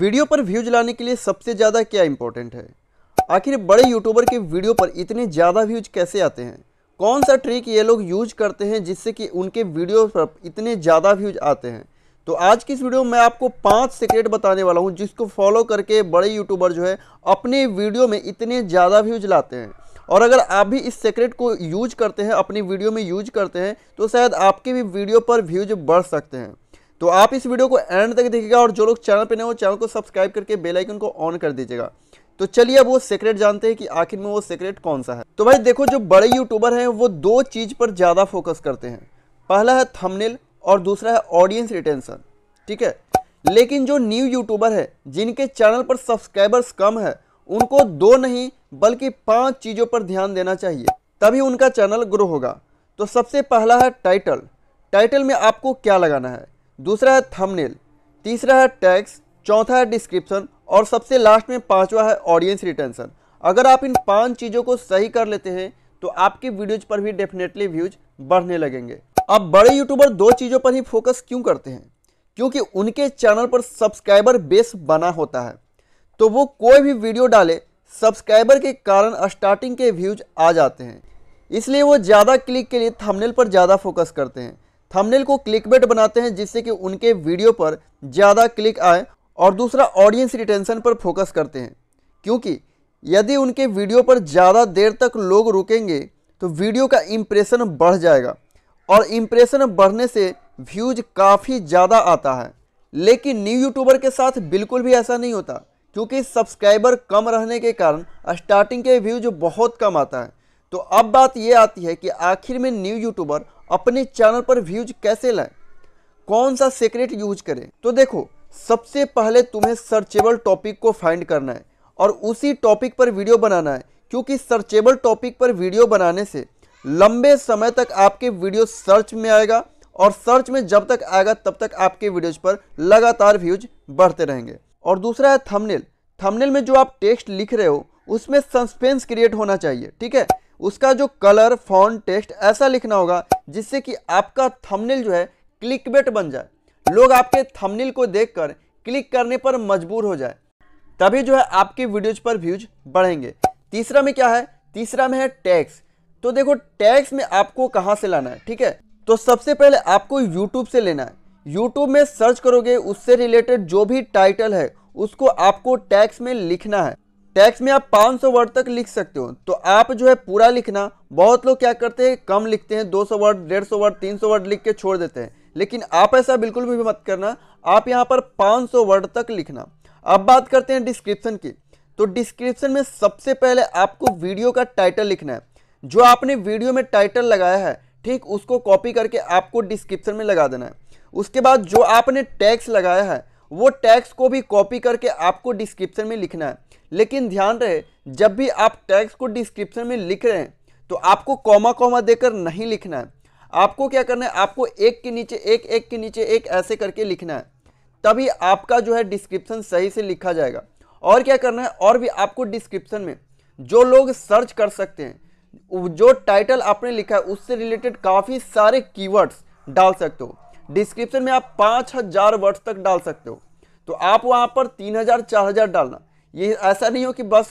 video पर views लाने के लिए सबसे ज़्यादा क्या इंपॉर्टेंट है आखिर बड़े यूट्यूबर के वीडियो पर इतने ज़्यादा व्यूज कैसे आते हैं कौन सा ट्रिक ये लोग यूज करते हैं जिससे कि उनके वीडियो पर इतने ज़्यादा व्यूज आते हैं तो आज की इस वीडियो में आपको पांच सीक्रेट बताने वाला हूँ जिसको फॉलो करके बड़े यूट्यूबर जो है अपने वीडियो में इतने ज़्यादा व्यूज लाते हैं और अगर आप भी इस सीक्रेट को यूज करते हैं अपनी वीडियो में यूज करते हैं तो शायद आपके भी वीडियो पर व्यूज बढ़ सकते हैं तो आप इस वीडियो को एंड तक देखिएगा और जो लोग चैनल पर नए हो चैनल को सब्सक्राइब करके बेलाइकन को ऑन कर दीजिएगा तो चलिए अब वो सीक्रेट जानते हैं कि आखिर में वो सीक्रेट कौन सा है तो भाई देखो जो बड़े यूट्यूबर हैं वो दो चीज़ पर ज़्यादा फोकस करते हैं पहला है थंबनेल और दूसरा है ऑडियंस रिटेंशन ठीक है लेकिन जो न्यू यूट्यूबर है जिनके चैनल पर सब्सक्राइबर्स कम है उनको दो नहीं बल्कि पांच चीज़ों पर ध्यान देना चाहिए तभी उनका चैनल ग्रो होगा तो सबसे पहला है टाइटल टाइटल में आपको क्या लगाना है दूसरा है थंबनेल तीसरा है टैक्स चौथा है डिस्क्रिप्शन और सबसे लास्ट में पांचवा है ऑडियंस रिटेंशन अगर आप इन पांच चीज़ों को सही कर लेते हैं तो आपकी वीडियोज पर भी डेफिनेटली व्यूज बढ़ने लगेंगे अब बड़े यूट्यूबर दो चीज़ों पर ही फोकस क्यों करते हैं क्योंकि उनके चैनल पर सब्सक्राइबर बेस बना होता है तो वो कोई भी वीडियो डाले सब्सक्राइबर के कारण स्टार्टिंग के व्यूज आ जाते हैं इसलिए वो ज़्यादा क्लिक के लिए थंबनेल पर ज़्यादा फोकस करते हैं थंबनेल को क्लिकबेट बनाते हैं जिससे कि उनके वीडियो पर ज़्यादा क्लिक आए और दूसरा ऑडियंस रिटेंशन पर फोकस करते हैं क्योंकि यदि उनके वीडियो पर ज़्यादा देर तक लोग रुकेंगे तो वीडियो का इम्प्रेशन बढ़ जाएगा और इम्प्रेशन बढ़ने से व्यूज काफ़ी ज़्यादा आता है लेकिन न्यू यूट्यूबर के साथ बिल्कुल भी ऐसा नहीं होता क्योंकि सब्सक्राइबर कम रहने के कारण स्टार्टिंग के व्यूज बहुत कम आता है तो अब बात ये आती है कि आखिर में न्यू यूट्यूबर अपने चैनल पर व्यूज कैसे लाएं कौन सा सीक्रेट यूज करें तो देखो सबसे पहले तुम्हें सर्चेबल टॉपिक को फाइंड करना है और उसी टॉपिक पर वीडियो बनाना है क्योंकि सर्चेबल टॉपिक पर वीडियो बनाने से लंबे समय तक आपके वीडियो सर्च में आएगा और सर्च में जब तक आएगा तब तक आपके वीडियोज पर लगातार व्यूज बढ़ते रहेंगे और दूसरा है थमनेल थमनेल में जो आप टेक्स्ट लिख रहे हो उसमें सस्पेंस क्रिएट होना चाहिए ठीक है उसका जो कलर फोन टेक्स्ट ऐसा लिखना होगा जिससे कि आपका थंबनेल जो है क्लिक बेट बन जाए लोग आपके थंबनेल को देखकर क्लिक करने पर मजबूर हो जाए तभी जो है आपके वीडियोज पर व्यूज बढ़ेंगे तीसरा में क्या है तीसरा में है टैक्स तो देखो टैक्स में आपको कहाँ से लाना है ठीक है तो सबसे पहले आपको यूट्यूब से लेना है यूट्यूब में सर्च करोगे उससे रिलेटेड जो भी टाइटल है उसको आपको टैक्स में लिखना है टैक्स में आप 500 वर्ड तक लिख सकते हो तो आप जो है पूरा लिखना बहुत लोग क्या करते हैं कम लिखते हैं 200 वर्ड 150 वर्ड 300 वर्ड लिख के छोड़ देते हैं लेकिन आप ऐसा बिल्कुल भी मत करना आप यहाँ पर 500 वर्ड तक लिखना अब बात करते हैं डिस्क्रिप्शन की तो डिस्क्रिप्शन में सबसे पहले आपको वीडियो का टाइटल लिखना है जो आपने वीडियो में टाइटल लगाया है ठीक उसको कॉपी करके आपको डिस्क्रिप्शन में लगा देना है उसके बाद जो आपने टैक्स लगाया है वो टैक्स को भी कॉपी करके आपको डिस्क्रिप्शन में लिखना है लेकिन ध्यान रहे जब भी आप टैक्स को डिस्क्रिप्शन में लिख रहे हैं तो आपको कॉमा कॉमा देकर नहीं लिखना है आपको क्या करना है आपको एक के नीचे एक एक के नीचे एक ऐसे करके लिखना है तभी आपका जो है डिस्क्रिप्शन सही से लिखा जाएगा और क्या करना है और भी आपको डिस्क्रिप्शन में जो लोग सर्च कर सकते हैं जो टाइटल आपने लिखा है उससे रिलेटेड काफ़ी सारे कीवर्ड्स डाल सकते हो डिस्क्रिप्शन में आप पाँच हजार वर्ड्स तक डाल सकते हो तो आप वहाँ पर तीन हजार चार हजार डालना ये ऐसा नहीं हो कि बस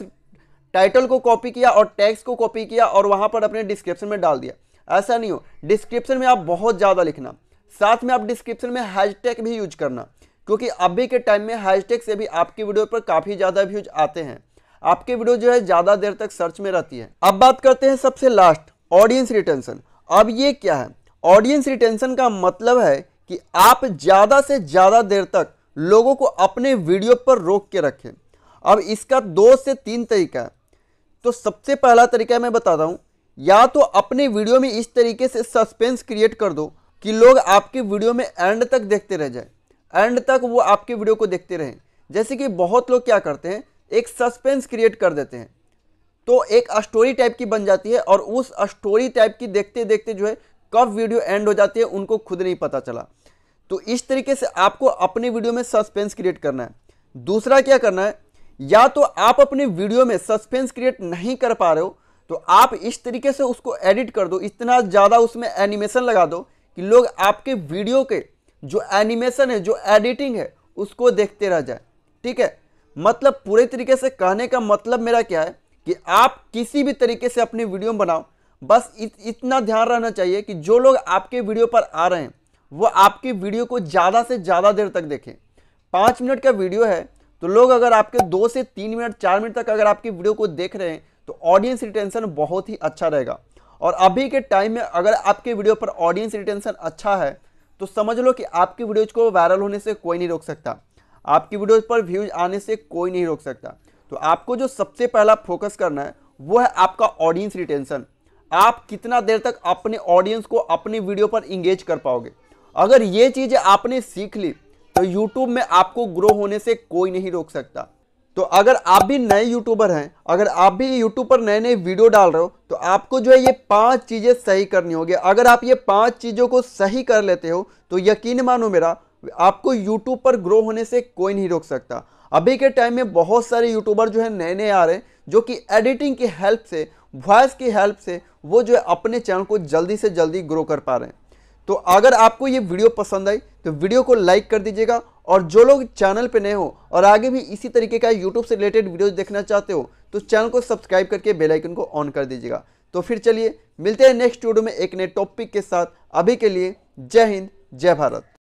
टाइटल को कॉपी किया और टैक्स को कॉपी किया और वहाँ पर अपने डिस्क्रिप्शन में डाल दिया ऐसा नहीं हो डिस्क्रिप्शन में आप बहुत ज़्यादा लिखना साथ में आप डिस्क्रिप्शन में हैशटैग भी यूज करना क्योंकि अभी के टाइम में हैशटैग से भी आपकी वीडियो पर काफ़ी ज़्यादा व्यूज आते हैं आपकी वीडियो जो है ज़्यादा देर तक सर्च में रहती है अब बात करते हैं सबसे लास्ट ऑडियंस रिटेंशन अब ये क्या है ऑडियंस रिटेंशन का मतलब है कि आप ज़्यादा से ज़्यादा देर तक लोगों को अपने वीडियो पर रोक के रखें अब इसका दो से तीन तरीका है तो सबसे पहला तरीका मैं बताता हूँ या तो अपने वीडियो में इस तरीके से सस्पेंस क्रिएट कर दो कि लोग आपके वीडियो में एंड तक देखते रह जाए एंड तक वो आपके वीडियो को देखते रहें जैसे कि बहुत लोग क्या करते हैं एक सस्पेंस क्रिएट कर देते हैं तो एक स्टोरी टाइप की बन जाती है और उस स्टोरी टाइप की देखते देखते जो है कब वीडियो एंड हो जाती है उनको खुद नहीं पता चला तो इस तरीके से आपको अपने वीडियो में सस्पेंस क्रिएट करना है दूसरा क्या करना है या तो आप अपने वीडियो में सस्पेंस क्रिएट नहीं कर पा रहे हो तो आप इस तरीके से उसको एडिट कर दो इतना ज़्यादा उसमें एनिमेशन लगा दो कि लोग आपके वीडियो के जो एनिमेशन है जो एडिटिंग है उसको देखते रह जाए ठीक है मतलब पूरे तरीके से कहने का मतलब मेरा क्या है कि आप किसी भी तरीके से अपने वीडियो बनाओ बस इत, इतना ध्यान रहना चाहिए कि जो लोग आपके वीडियो पर आ रहे हैं वो आपकी वीडियो को ज़्यादा से ज़्यादा देर तक देखें पाँच मिनट का वीडियो है तो लोग अगर आपके दो से तीन मिनट चार मिनट तक अगर आपकी वीडियो को देख रहे हैं तो ऑडियंस रिटेंशन बहुत ही अच्छा रहेगा और अभी के टाइम में अगर आपके वीडियो पर ऑडियंस रिटेंशन अच्छा है तो समझ लो कि आपकी वीडियोज को वायरल होने से कोई नहीं रोक सकता आपकी वीडियोज पर व्यूज आने से कोई नहीं रोक सकता तो आपको जो सबसे पहला फोकस करना है वो है आपका ऑडियंस रिटेंशन आप कितना देर तक अपने ऑडियंस को अपनी वीडियो पर इंगेज कर पाओगे अगर ये चीज आपने सीख ली तो यूट्यूब में आपको ग्रो होने से कोई नहीं रोक सकता तो अगर आप भी नए यूट्यूबर हैं अगर आप भी यूट्यूब पर नए नए वीडियो डाल रहे हो तो आपको जो है ये पांच चीज़ें सही करनी होगी अगर आप ये पांच चीज़ों को सही कर लेते हो तो यकीन मानो मेरा आपको यूट्यूब पर ग्रो होने से कोई नहीं रोक सकता अभी के टाइम में बहुत सारे यूट्यूबर जो है नए नए आ रहे हैं जो कि एडिटिंग की हेल्प से वॉइस की हेल्प से वो जो है अपने चैनल को जल्दी से जल्दी ग्रो कर पा रहे हैं तो अगर आपको ये वीडियो पसंद आई तो वीडियो को लाइक कर दीजिएगा और जो लोग चैनल पे नए हो और आगे भी इसी तरीके का यूट्यूब से रिलेटेड वीडियोस देखना चाहते हो तो चैनल को सब्सक्राइब करके बेल आइकन को ऑन कर दीजिएगा तो फिर चलिए मिलते हैं नेक्स्ट वीडियो में एक नए टॉपिक के साथ अभी के लिए जय हिंद जय भारत